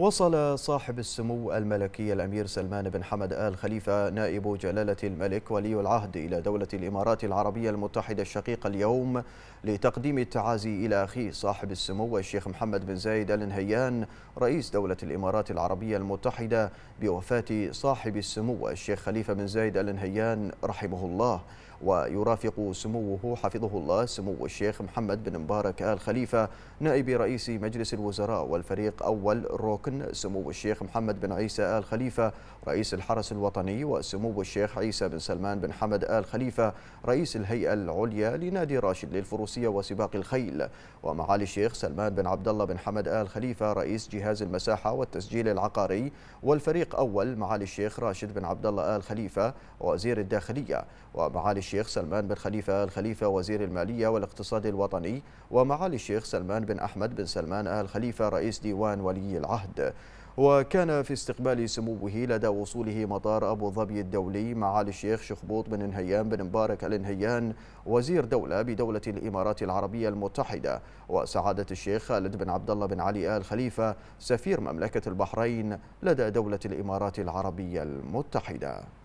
وصل صاحب السمو الملكي الأمير سلمان بن حمد آل خليفة نائب جلالة الملك ولي العهد إلى دولة الإمارات العربية المتحدة الشقيقة اليوم لتقديم التعازي إلى أخيه صاحب السمو الشيخ محمد بن زايد آل نهيان رئيس دولة الإمارات العربية المتحدة بوفاة صاحب السمو الشيخ خليفة بن زايد آل نهيان رحمه الله ويرافق سموه حفظه الله سمو الشيخ محمد بن مبارك آل خليفة نائب رئيس مجلس الوزراء والفريق أول روك الركن سمو الشيخ محمد بن عيسى آل خليفة رئيس الحرس الوطني وسمو الشيخ عيسى بن سلمان بن حمد آل خليفة رئيس الهيئة العليا لنادي راشد للفروسية وسباق الخيل ومعالي الشيخ سلمان بن عبد الله بن حمد آل خليفة رئيس جهاز المساحة والتسجيل العقاري والفريق أول معالي الشيخ راشد بن عبد الله آل خليفة وزير الداخلية ومعالي الشيخ سلمان بن خليفة آل خليفة وزير المالية والاقتصاد الوطني ومعالي الشيخ سلمان بن أحمد بن سلمان آل خليفة رئيس ديوان ولي العهد العهد وكان في استقبال سموه لدى وصوله مطار أبو ظبي الدولي معالي الشيخ شخبوط بن نهيان بن مبارك الانهيان وزير دولة بدولة الإمارات العربية المتحدة وسعادة الشيخ خالد بن عبد الله بن علي آل خليفة سفير مملكة البحرين لدى دولة الإمارات العربية المتحدة